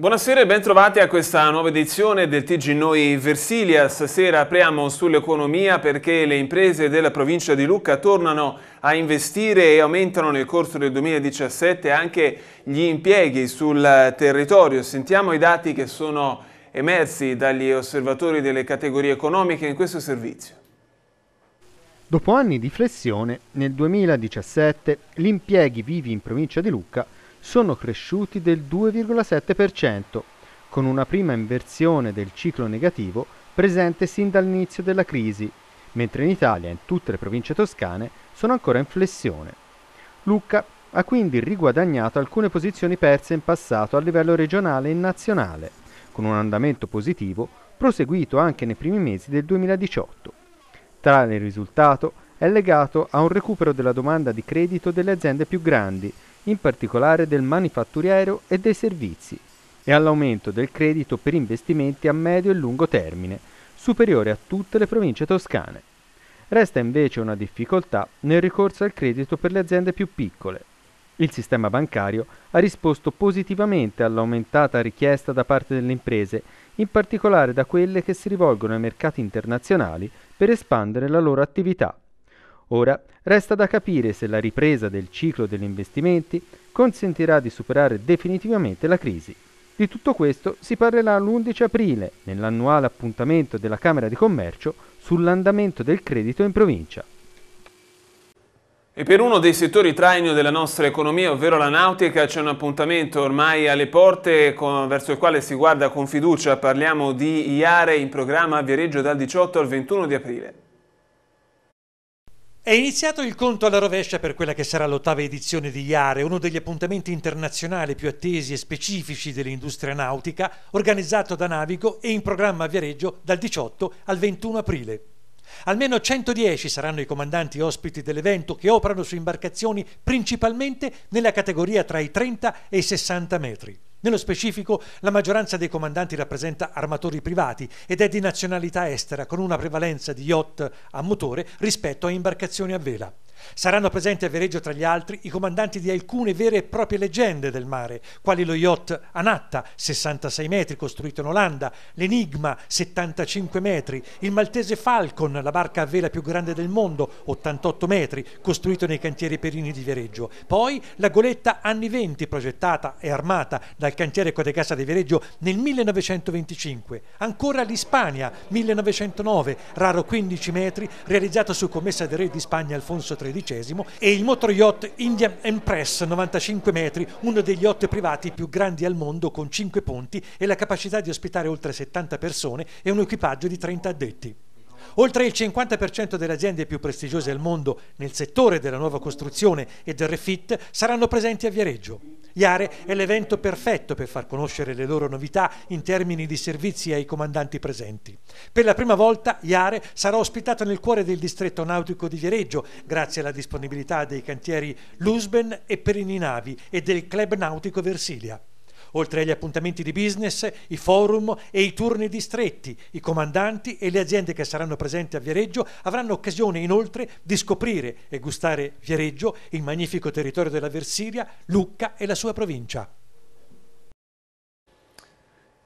Buonasera e bentrovati a questa nuova edizione del TG Noi Versilia. Stasera apriamo sull'economia perché le imprese della provincia di Lucca tornano a investire e aumentano nel corso del 2017 anche gli impieghi sul territorio. Sentiamo i dati che sono emersi dagli osservatori delle categorie economiche in questo servizio. Dopo anni di flessione, nel 2017 gli impieghi vivi in provincia di Lucca sono cresciuti del 2,7%, con una prima inversione del ciclo negativo presente sin dall'inizio della crisi, mentre in Italia e in tutte le province toscane sono ancora in flessione. Lucca ha quindi riguadagnato alcune posizioni perse in passato a livello regionale e nazionale, con un andamento positivo proseguito anche nei primi mesi del 2018. Tale risultato è legato a un recupero della domanda di credito delle aziende più grandi, in particolare del manifatturiero e dei servizi, e all'aumento del credito per investimenti a medio e lungo termine, superiore a tutte le province toscane. Resta invece una difficoltà nel ricorso al credito per le aziende più piccole. Il sistema bancario ha risposto positivamente all'aumentata richiesta da parte delle imprese, in particolare da quelle che si rivolgono ai mercati internazionali per espandere la loro attività. Ora resta da capire se la ripresa del ciclo degli investimenti consentirà di superare definitivamente la crisi. Di tutto questo si parlerà l'11 aprile, nell'annuale appuntamento della Camera di Commercio sull'andamento del credito in provincia. E per uno dei settori traino della nostra economia, ovvero la nautica, c'è un appuntamento ormai alle porte con, verso il quale si guarda con fiducia. Parliamo di IARE in programma a Viareggio dal 18 al 21 di aprile. È iniziato il conto alla rovescia per quella che sarà l'ottava edizione di IARE, uno degli appuntamenti internazionali più attesi e specifici dell'industria nautica, organizzato da Navigo e in programma a Viareggio dal 18 al 21 aprile. Almeno 110 saranno i comandanti ospiti dell'evento che operano su imbarcazioni principalmente nella categoria tra i 30 e i 60 metri. Nello specifico, la maggioranza dei comandanti rappresenta armatori privati ed è di nazionalità estera, con una prevalenza di yacht a motore rispetto a imbarcazioni a vela. Saranno presenti a Vereggio tra gli altri i comandanti di alcune vere e proprie leggende del mare, quali lo yacht Anatta, 66 metri, costruito in Olanda, l'Enigma, 75 metri, il maltese Falcon, la barca a vela più grande del mondo, 88 metri, costruito nei cantieri Perini di Vereggio. Poi la goletta anni 20, progettata e armata dal cantiere Codecasa di Vereggio nel 1925. Ancora l'Ispania, 1909, raro 15 metri, realizzato su commessa del re di Spagna Alfonso III XIII e il motor yacht Indian Empress 95 metri, uno degli yacht privati più grandi al mondo con 5 ponti e la capacità di ospitare oltre 70 persone e un equipaggio di 30 addetti. Oltre il 50% delle aziende più prestigiose al mondo nel settore della nuova costruzione e del refit saranno presenti a Viareggio. Iare è l'evento perfetto per far conoscere le loro novità in termini di servizi ai comandanti presenti. Per la prima volta Iare sarà ospitato nel cuore del distretto nautico di Viareggio grazie alla disponibilità dei cantieri Lusben e Perinin Navi e del Club Nautico Versilia oltre agli appuntamenti di business, i forum e i turni distretti. I comandanti e le aziende che saranno presenti a Viareggio avranno occasione inoltre di scoprire e gustare Viareggio, il magnifico territorio della Versilia, Lucca e la sua provincia.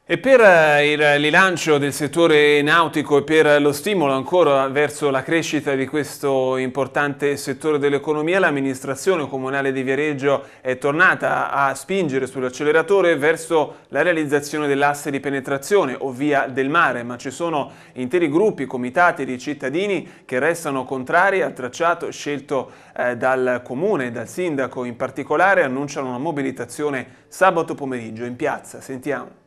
E per eh, il rilancio del settore nautico e per lo stimolo ancora verso la crescita di questo importante settore dell'economia, l'amministrazione comunale di Viareggio è tornata a spingere sull'acceleratore verso la realizzazione dell'asse di penetrazione o via del mare, ma ci sono interi gruppi, comitati di cittadini che restano contrari al tracciato scelto eh, dal comune, dal sindaco in particolare, annunciano una mobilitazione sabato pomeriggio in piazza. Sentiamo.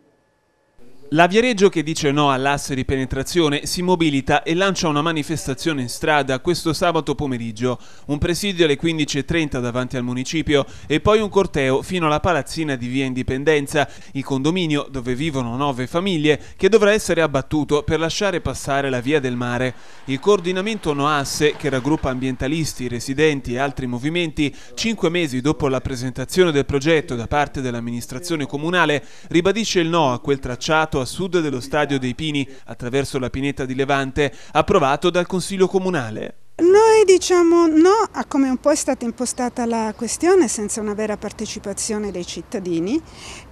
La Viareggio che dice no all'asse di penetrazione si mobilita e lancia una manifestazione in strada questo sabato pomeriggio, un presidio alle 15.30 davanti al municipio e poi un corteo fino alla palazzina di via Indipendenza, il condominio dove vivono nove famiglie, che dovrà essere abbattuto per lasciare passare la via del mare. Il coordinamento no asse, che raggruppa ambientalisti, residenti e altri movimenti, cinque mesi dopo la presentazione del progetto da parte dell'amministrazione comunale, ribadisce il no a quel tracciato a sud dello stadio dei Pini, attraverso la pineta di Levante, approvato dal Consiglio Comunale. Noi diciamo no a come un po' è stata impostata la questione senza una vera partecipazione dei cittadini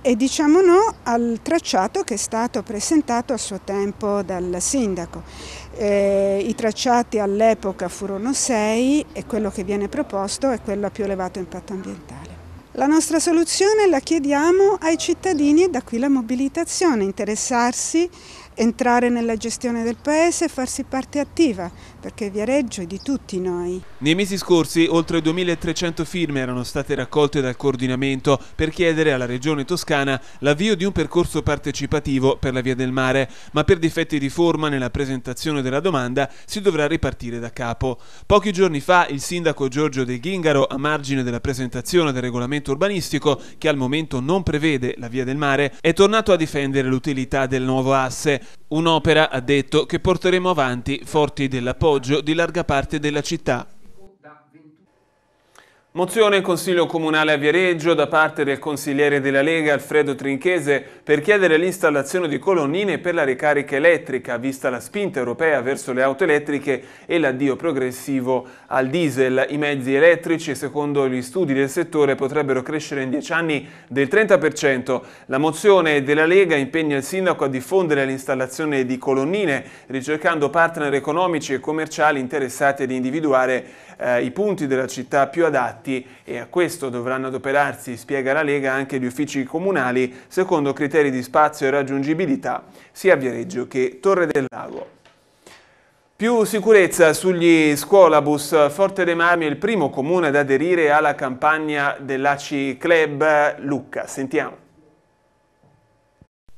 e diciamo no al tracciato che è stato presentato a suo tempo dal sindaco. Eh, I tracciati all'epoca furono sei e quello che viene proposto è quello a più elevato impatto ambientale. La nostra soluzione la chiediamo ai cittadini e da qui la mobilitazione, interessarsi, entrare nella gestione del paese e farsi parte attiva, perché Viareggio è di tutti noi. Nei mesi scorsi oltre 2300 firme erano state raccolte dal coordinamento per chiedere alla Regione Toscana l'avvio di un percorso partecipativo per la Via del Mare, ma per difetti di forma nella presentazione della domanda si dovrà ripartire da capo. Pochi giorni fa il sindaco Giorgio De Ghingaro, a margine della presentazione del regolamento urbanistico, che al momento non prevede la Via del Mare, è tornato a difendere l'utilità del nuovo asse, un'opera, ha detto, che porteremo avanti forti dell'appoggio alloggio di larga parte della città. Mozione Consiglio Comunale a Viareggio da parte del consigliere della Lega Alfredo Trinchese per chiedere l'installazione di colonnine per la ricarica elettrica, vista la spinta europea verso le auto elettriche e l'addio progressivo al diesel. I mezzi elettrici, secondo gli studi del settore, potrebbero crescere in dieci anni del 30%. La mozione della Lega impegna il sindaco a diffondere l'installazione di colonnine, ricercando partner economici e commerciali interessati ad individuare eh, i punti della città più adatti fatti e a questo dovranno adoperarsi, spiega la Lega, anche gli uffici comunali secondo criteri di spazio e raggiungibilità sia a Viareggio che Torre del Lago. Più sicurezza sugli scuolabus. Forte dei Marmi è il primo comune ad aderire alla campagna dell'ACI Club Lucca. Sentiamo.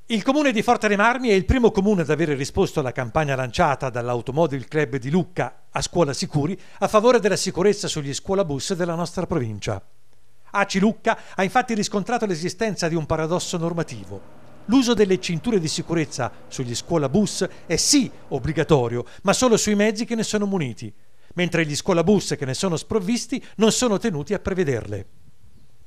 Il comune di Forte dei Marmi è il primo comune ad aver risposto alla campagna lanciata dall'Automobile Club di Lucca a scuola sicuri a favore della sicurezza sugli scuolabus della nostra provincia. ACI Lucca ha infatti riscontrato l'esistenza di un paradosso normativo. L'uso delle cinture di sicurezza sugli scuolabus è sì obbligatorio, ma solo sui mezzi che ne sono muniti, mentre gli scuolabus che ne sono sprovvisti non sono tenuti a prevederle.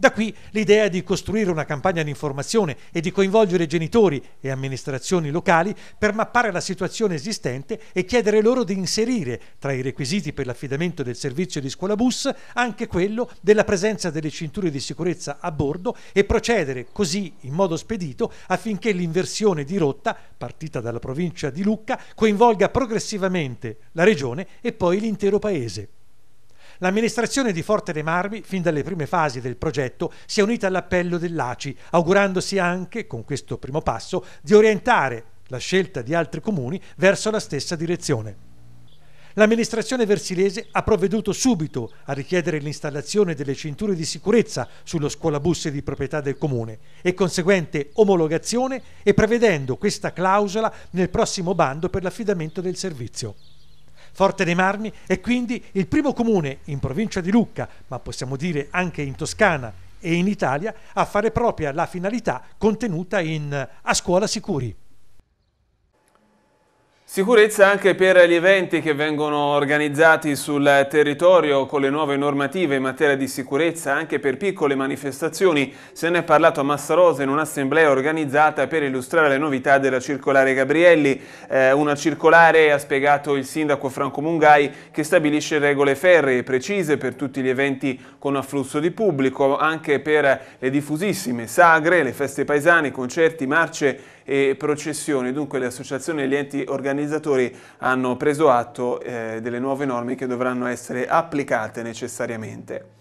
Da qui l'idea di costruire una campagna di informazione e di coinvolgere genitori e amministrazioni locali per mappare la situazione esistente e chiedere loro di inserire tra i requisiti per l'affidamento del servizio di scuola bus anche quello della presenza delle cinture di sicurezza a bordo e procedere così in modo spedito affinché l'inversione di rotta, partita dalla provincia di Lucca, coinvolga progressivamente la regione e poi l'intero paese. L'amministrazione di Forte dei Marmi, fin dalle prime fasi del progetto, si è unita all'appello dell'ACI, augurandosi anche, con questo primo passo, di orientare la scelta di altri comuni verso la stessa direzione. L'amministrazione versilese ha provveduto subito a richiedere l'installazione delle cinture di sicurezza sullo scuolabus di proprietà del comune e conseguente omologazione e prevedendo questa clausola nel prossimo bando per l'affidamento del servizio. Forte dei Marmi è quindi il primo comune in provincia di Lucca, ma possiamo dire anche in Toscana e in Italia, a fare propria la finalità contenuta in A scuola sicuri. Sicurezza anche per gli eventi che vengono organizzati sul territorio con le nuove normative in materia di sicurezza anche per piccole manifestazioni. Se ne è parlato a Massarosa in un'assemblea organizzata per illustrare le novità della circolare Gabrielli. Eh, una circolare, ha spiegato il sindaco Franco Mungai, che stabilisce regole ferree precise per tutti gli eventi con afflusso di pubblico, anche per le diffusissime sagre, le feste paesane, concerti, marce e processioni. Dunque le associazioni e gli enti organizzatori hanno preso atto eh, delle nuove norme che dovranno essere applicate necessariamente.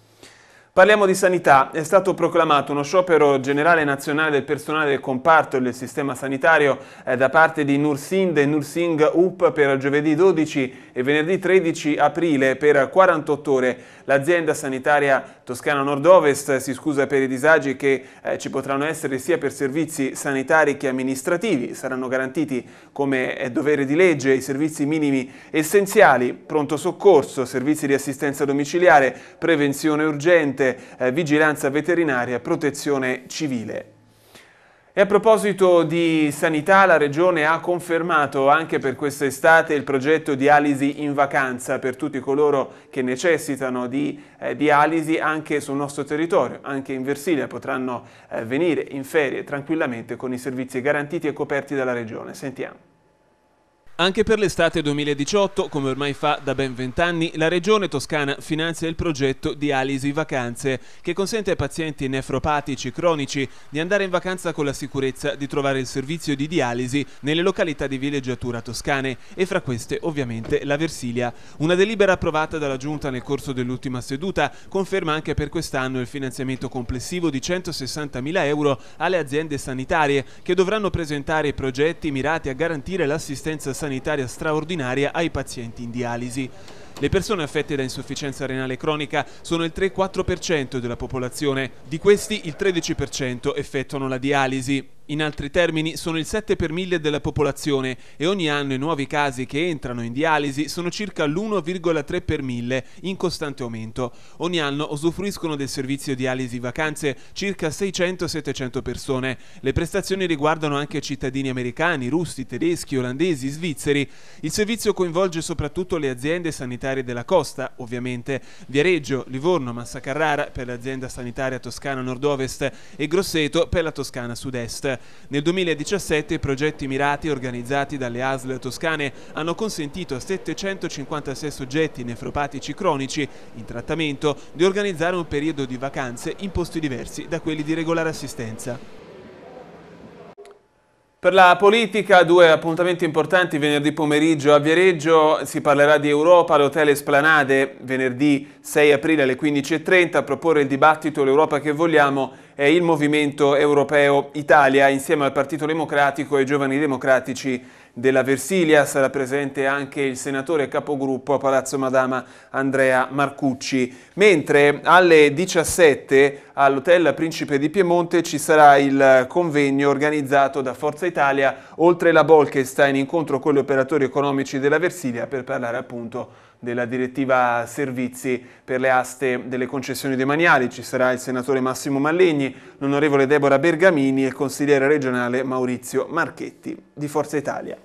Parliamo di sanità. È stato proclamato uno sciopero generale nazionale del personale del comparto e del sistema sanitario eh, da parte di Nursind e Nursing UP per giovedì 12 e venerdì 13 aprile per 48 ore. L'azienda sanitaria toscana nord-ovest si scusa per i disagi che eh, ci potranno essere sia per servizi sanitari che amministrativi. Saranno garantiti, come dovere di legge, i servizi minimi essenziali, pronto soccorso, servizi di assistenza domiciliare, prevenzione urgente, ambiente, eh, vigilanza veterinaria e protezione civile. E a proposito di sanità, la Regione ha confermato anche per quest'estate il progetto dialisi in vacanza per tutti coloro che necessitano di eh, dialisi anche sul nostro territorio, anche in Versilia potranno eh, venire in ferie tranquillamente con i servizi garantiti e coperti dalla Regione. Sentiamo. Anche per l'estate 2018, come ormai fa da ben vent'anni, la Regione Toscana finanzia il progetto Dialisi Vacanze, che consente ai pazienti nefropatici cronici di andare in vacanza con la sicurezza di trovare il servizio di dialisi nelle località di villeggiatura toscane e fra queste ovviamente la Versilia. Una delibera approvata dalla Giunta nel corso dell'ultima seduta conferma anche per quest'anno il finanziamento complessivo di 160.000 euro alle aziende sanitarie che dovranno presentare progetti mirati a garantire l'assistenza sanitaria sanitaria straordinaria ai pazienti in dialisi. Le persone affette da insufficienza renale cronica sono il 3-4% della popolazione, di questi il 13% effettuano la dialisi. In altri termini, sono il 7 per mille della popolazione e ogni anno i nuovi casi che entrano in dialisi sono circa l'1,3 per mille, in costante aumento. Ogni anno usufruiscono del servizio dialisi vacanze circa 600-700 persone. Le prestazioni riguardano anche cittadini americani, russi, tedeschi, olandesi, svizzeri. Il servizio coinvolge soprattutto le aziende sanitarie della costa, ovviamente Viareggio, Livorno, Massa Carrara per l'azienda sanitaria toscana nord-ovest e Grosseto per la toscana sud-est. Nel 2017 i progetti mirati organizzati dalle ASL toscane hanno consentito a 756 soggetti nefropatici cronici in trattamento di organizzare un periodo di vacanze in posti diversi da quelli di regolare assistenza. Per la politica due appuntamenti importanti venerdì pomeriggio a Viareggio, si parlerà di Europa all'Hotel Esplanade venerdì 6 aprile alle 15.30 a proporre il dibattito L'Europa che vogliamo è il Movimento Europeo Italia insieme al Partito Democratico e ai Giovani Democratici della Versilia, sarà presente anche il senatore capogruppo a Palazzo Madama Andrea Marcucci, mentre alle 17 all'Hotel Principe di Piemonte ci sarà il convegno organizzato da Forza Italia oltre la Bolkestein, incontro con gli operatori economici della Versilia per parlare appunto della direttiva servizi per le aste delle concessioni demaniali. Ci sarà il senatore Massimo Mallegni, l'onorevole Deborah Bergamini e il consigliere regionale Maurizio Marchetti di Forza Italia.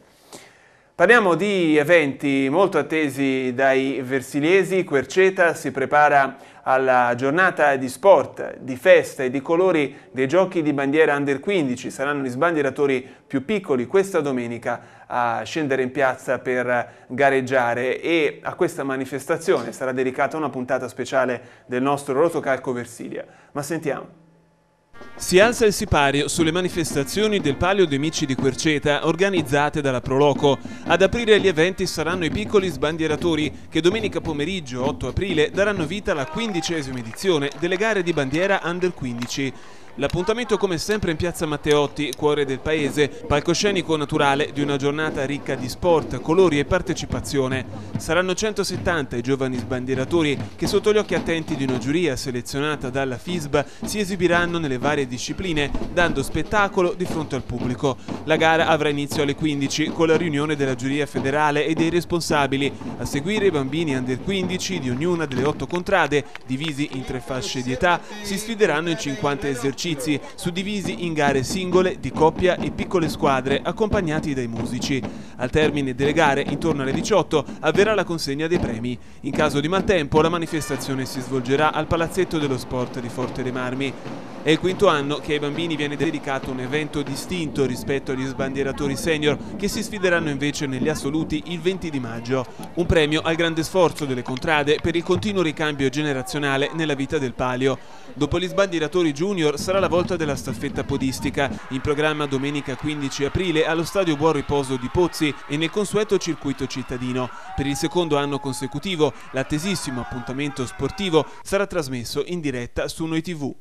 Parliamo di eventi molto attesi dai versiliesi, Querceta si prepara alla giornata di sport, di festa e di colori dei giochi di bandiera under 15, saranno gli sbandieratori più piccoli questa domenica a scendere in piazza per gareggiare e a questa manifestazione sarà dedicata una puntata speciale del nostro Rotocalco Versilia. Ma sentiamo. Si alza il sipario sulle manifestazioni del Palio dei Mici di Querceta organizzate dalla Proloco. Ad aprire gli eventi saranno i piccoli sbandieratori che domenica pomeriggio 8 aprile daranno vita alla quindicesima edizione delle gare di bandiera Under 15. L'appuntamento come sempre in piazza Matteotti, cuore del paese, palcoscenico naturale di una giornata ricca di sport, colori e partecipazione. Saranno 170 i giovani sbandieratori che sotto gli occhi attenti di una giuria selezionata dalla FISB si esibiranno nelle varie discipline, dando spettacolo di fronte al pubblico. La gara avrà inizio alle 15 con la riunione della giuria federale e dei responsabili, a seguire i bambini under 15 di ognuna delle otto contrade, divisi in tre fasce di età, si sfideranno in 50 esercizi esercizi suddivisi in gare singole, di coppia e piccole squadre accompagnati dai musici. Al termine delle gare, intorno alle 18, avverrà la consegna dei premi. In caso di maltempo la manifestazione si svolgerà al Palazzetto dello Sport di Forte dei Marmi. È il quinto anno che ai bambini viene dedicato un evento distinto rispetto agli sbandieratori senior che si sfideranno invece negli assoluti il 20 di maggio. Un premio al grande sforzo delle contrade per il continuo ricambio generazionale nella vita del palio. Dopo gli sbandieratori junior sarà sarà la volta della staffetta podistica, in programma domenica 15 aprile allo stadio Buon Riposo di Pozzi e nel consueto circuito cittadino. Per il secondo anno consecutivo l'attesissimo appuntamento sportivo sarà trasmesso in diretta su Noi TV.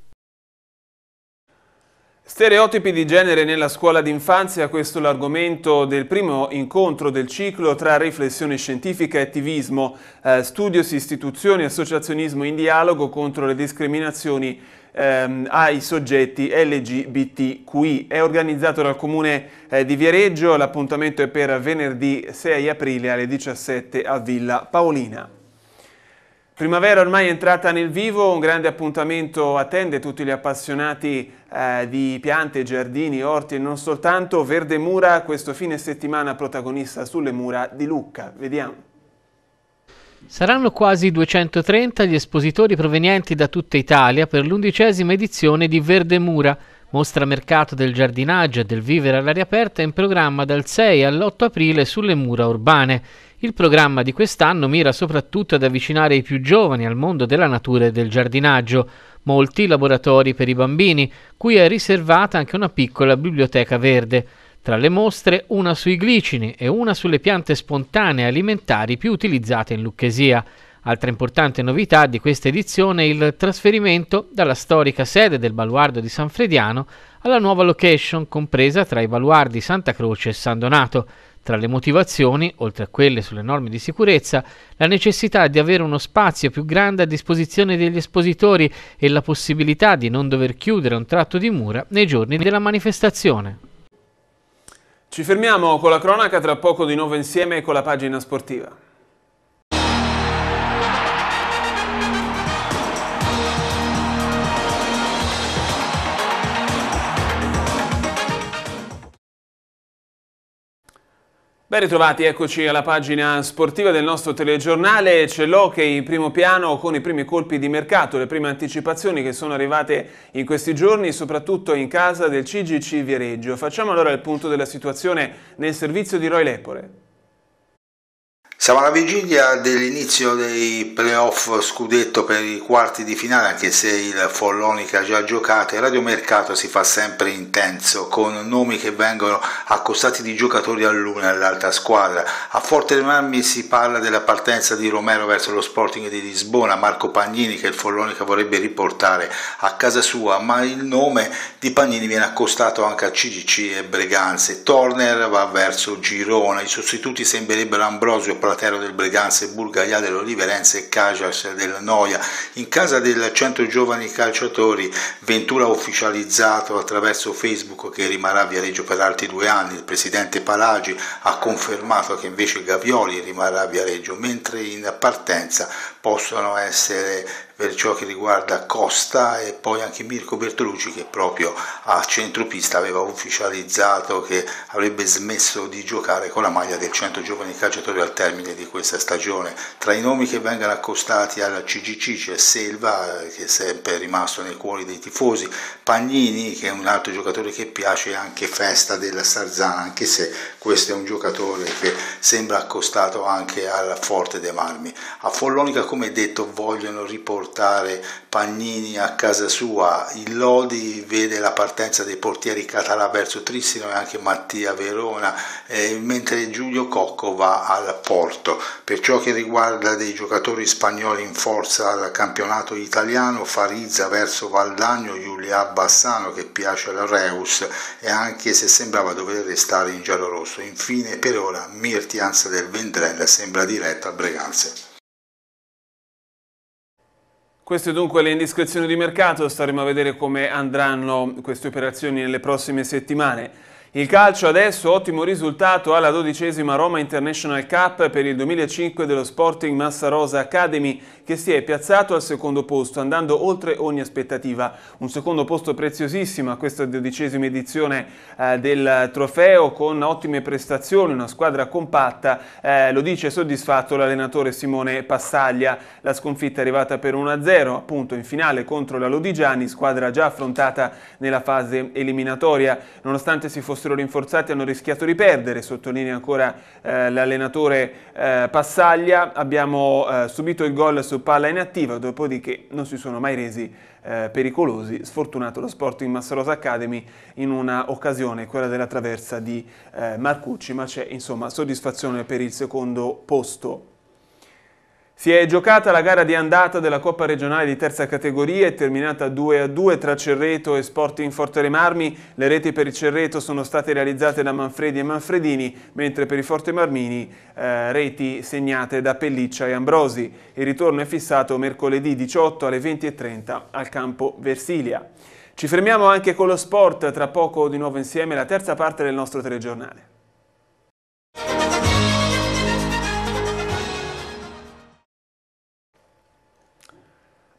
Stereotipi di genere nella scuola d'infanzia, questo è l'argomento del primo incontro del ciclo tra riflessione scientifica e attivismo, eh, studios, istituzioni, associazionismo in dialogo contro le discriminazioni ehm, ai soggetti LGBTQI. È organizzato dal comune eh, di Viareggio, l'appuntamento è per venerdì 6 aprile alle 17 a Villa Paolina. Primavera ormai è entrata nel vivo, un grande appuntamento attende tutti gli appassionati eh, di piante, giardini, orti e non soltanto. Verde Mura, questo fine settimana protagonista sulle mura di Lucca. Vediamo. Saranno quasi 230 gli espositori provenienti da tutta Italia per l'undicesima edizione di Verde Mura, mostra mercato del giardinaggio e del vivere all'aria aperta in programma dal 6 all'8 aprile sulle mura urbane. Il programma di quest'anno mira soprattutto ad avvicinare i più giovani al mondo della natura e del giardinaggio, molti laboratori per i bambini, cui è riservata anche una piccola biblioteca verde. Tra le mostre, una sui glicini e una sulle piante spontanee alimentari più utilizzate in Lucchesia. Altra importante novità di questa edizione è il trasferimento dalla storica sede del baluardo di San Frediano alla nuova location compresa tra i baluardi Santa Croce e San Donato. Tra le motivazioni, oltre a quelle sulle norme di sicurezza, la necessità di avere uno spazio più grande a disposizione degli espositori e la possibilità di non dover chiudere un tratto di mura nei giorni della manifestazione. Ci fermiamo con la cronaca, tra poco di nuovo insieme con la pagina sportiva. Ben ritrovati, eccoci alla pagina sportiva del nostro telegiornale. C'è l'hockey in primo piano con i primi colpi di mercato, le prime anticipazioni che sono arrivate in questi giorni, soprattutto in casa del CGC Viareggio. Facciamo allora il punto della situazione nel servizio di Roy Lepore. Siamo alla vigilia dell'inizio dei playoff scudetto per i quarti di finale, anche se il Follonica ha già giocato. Il radiomercato si fa sempre intenso, con nomi che vengono accostati di giocatori all'una e all'altra squadra. A forte rimarmi si parla della partenza di Romero verso lo Sporting di Lisbona, Marco Pagnini che il Follonica vorrebbe riportare a casa sua, ma il nome di Pagnini viene accostato anche a CGC e Breganze. Turner va verso Girona, i sostituti sembrerebbero Ambrosio Palatero del Breganze, Burgaia dell'Oliverense e Cajas del Noia. In casa del 100 giovani calciatori, Ventura ufficializzato attraverso Facebook che rimarrà a Viareggio per altri due anni. Il presidente Palagi ha confermato che invece Gavioli rimarrà a Viareggio, mentre in partenza possono essere per ciò che riguarda Costa e poi anche Mirko Bertolucci che proprio a centropista aveva ufficializzato che avrebbe smesso di giocare con la maglia del 100 giovani calciatori al termine di questa stagione. Tra i nomi che vengono accostati al CGC c'è Selva che è sempre rimasto nei cuori dei tifosi, Pagnini che è un altro giocatore che piace e anche Festa della Sarzana anche se questo è un giocatore che sembra accostato anche al Forte dei Marmi. A Follonica come detto vogliono riportare portare Pagnini a casa sua, il Lodi vede la partenza dei portieri Català verso Trissino e anche Mattia Verona, eh, mentre Giulio Cocco va al Porto. Per ciò che riguarda dei giocatori spagnoli in forza al campionato italiano, Farizza verso Valdagno, Giulia Bassano che piace al Reus e anche se sembrava dover restare in giallo rosso. Infine per ora Mirtianza del Vendrell sembra diretta a Breganze. Queste dunque le indiscrezioni di mercato, staremo a vedere come andranno queste operazioni nelle prossime settimane. Il calcio adesso, ottimo risultato alla dodicesima Roma International Cup per il 2005 dello Sporting Massa Rosa Academy che si è piazzato al secondo posto andando oltre ogni aspettativa. Un secondo posto preziosissimo a questa dodicesima edizione eh, del trofeo con ottime prestazioni, una squadra compatta, eh, lo dice soddisfatto l'allenatore Simone Passaglia. La sconfitta è arrivata per 1-0 appunto in finale contro la Lodigiani, squadra già affrontata nella fase eliminatoria. Nonostante si fosse fossero rinforzati hanno rischiato di perdere, sottolinea ancora eh, l'allenatore eh, Passaglia. Abbiamo eh, subito il gol su palla inattiva, dopodiché non si sono mai resi eh, pericolosi. Sfortunato lo Sporting Massarosa Academy in una occasione, quella della traversa di eh, Marcucci, ma c'è insomma soddisfazione per il secondo posto. Si è giocata la gara di andata della Coppa regionale di terza categoria, e terminata 2-2 tra Cerreto e Sporting Forte Marmi. Le reti per il Cerreto sono state realizzate da Manfredi e Manfredini, mentre per i Forte Marmini eh, reti segnate da Pelliccia e Ambrosi. Il ritorno è fissato mercoledì 18 alle 20.30 al campo Versilia. Ci fermiamo anche con lo sport, tra poco di nuovo insieme la terza parte del nostro telegiornale.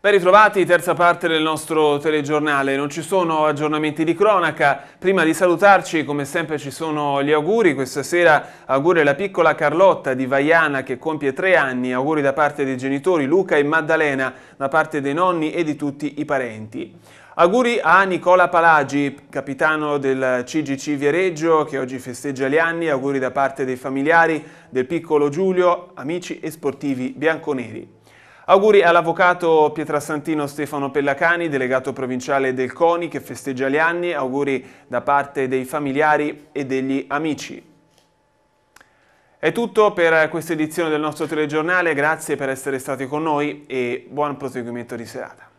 Ben ritrovati, terza parte del nostro telegiornale. Non ci sono aggiornamenti di cronaca. Prima di salutarci, come sempre, ci sono gli auguri. Questa sera auguri alla piccola Carlotta di Vaiana che compie tre anni. Auguri da parte dei genitori Luca e Maddalena, da parte dei nonni e di tutti i parenti. Auguri a Nicola Palagi, capitano del CGC Viareggio, che oggi festeggia gli anni. Auguri da parte dei familiari del piccolo Giulio, amici e sportivi bianconeri. Auguri all'avvocato Pietrasantino Stefano Pellacani, delegato provinciale del CONI che festeggia gli anni, auguri da parte dei familiari e degli amici. È tutto per questa edizione del nostro telegiornale, grazie per essere stati con noi e buon proseguimento di serata.